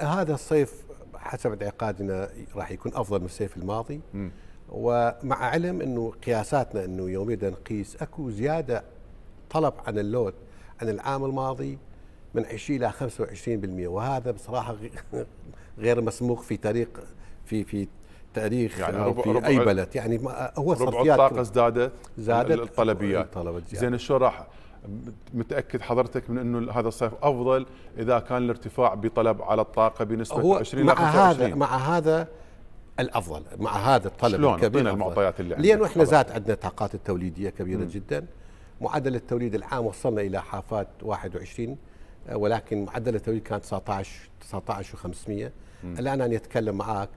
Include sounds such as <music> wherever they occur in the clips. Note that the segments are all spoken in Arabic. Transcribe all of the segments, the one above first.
هذا الصيف حسب اعتقادنا راح يكون افضل من الصيف الماضي م. ومع علم انه قياساتنا انه يوميا نقيس اكو زياده طلب عن اللود عن العام الماضي من 20 الى 25% وهذا بصراحه <laughs> غير مسموح في تاريخ في في تاريخ يعني ربع في ربع اي بلد يعني هو ربع الطاقه ازدادت زادت الطلبيات زين شو راح متاكد حضرتك من انه هذا الصيف افضل اذا كان الارتفاع بطلب على الطاقه بنسبه هو 20 مع 25. هذا مع هذا الافضل مع هذا الطلب شلون الكبير المعطيات اللي عندنا لانه احنا زاد عندنا طاقات التوليديه كبيره م. جدا معدل التوليد العام وصلنا الى حافات 21 آه، ولكن معدل التوليد كان 19 19 و500 الان انا اتكلم معك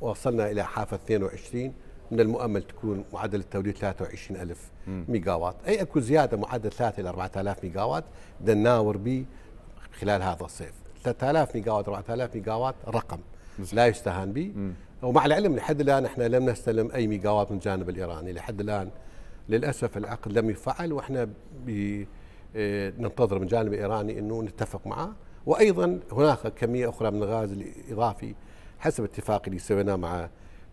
وصلنا الى حافه 22 من المؤمل تكون معدل التوليد 23000 ميجا واط اي اكو زياده معدل 3 الى 4000 ميجا واط نناور به خلال هذا الصيف 3000 ميجا واط 4000 ميجا واط رقم لا يستهان به ومع العلم لحد الان احنا لم نستلم اي ميجا واط من جانب الايراني لحد الان للاسف العقد لم يفعل واحنا آه، ننتظر من جانب الايراني انه نتفق معه وايضا هناك كميه اخرى من الغاز الاضافي حسب اتفاق اللي سويناه مع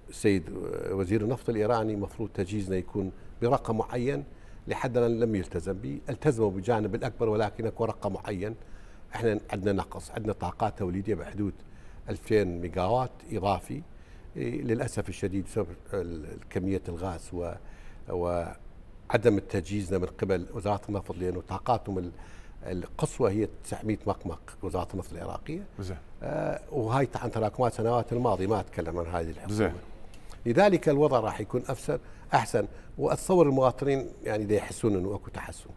السيد وزير النفط الإيراني مفروض تجهيزنا يكون برقم معين لحد الآن لم يلتزم به التزموا بجانب الأكبر ولكن أكو رقم معين احنا عندنا نقص عندنا طاقات توليدية بحدود 2000 ميجاوات إضافي إيه، للأسف الشديد بسبب كمية الغاز و وعدم تجهيزنا من قبل وزارة النفط لأنه طاقاتهم القصوى هي 900 مقمق وزارة النفط العراقية زين آه وهاي عن تراكمات سنوات الماضية ما أتكلم عن هذه الحكومة زين لذلك الوضع راح يكون أفسر أحسن وأتصور المواطنين يعني يحسون أنه أكو تحسن